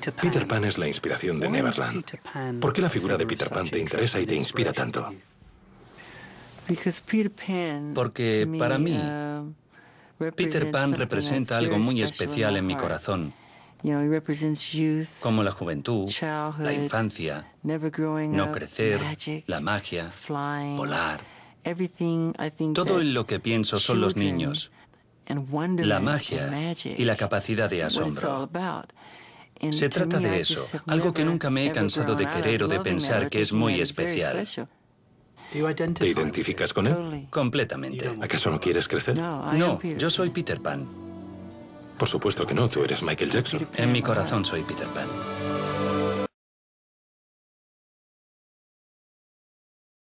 Peter Pan es la inspiración de Neverland. ¿Por qué la figura de Peter Pan te interesa y te inspira tanto? Porque para mí, uh, Peter Pan representa algo muy especial en mi corazón, como la juventud, la infancia, no crecer, la magia, volar. Todo lo que pienso son los niños, la magia y la capacidad de asombro. Se trata de eso, algo que nunca me he cansado de querer o de pensar que es muy especial. ¿Te identificas con él? Completamente. ¿Acaso no quieres crecer? No, yo soy Peter Pan. Por supuesto que no, tú eres Michael Jackson. En mi corazón soy Peter Pan.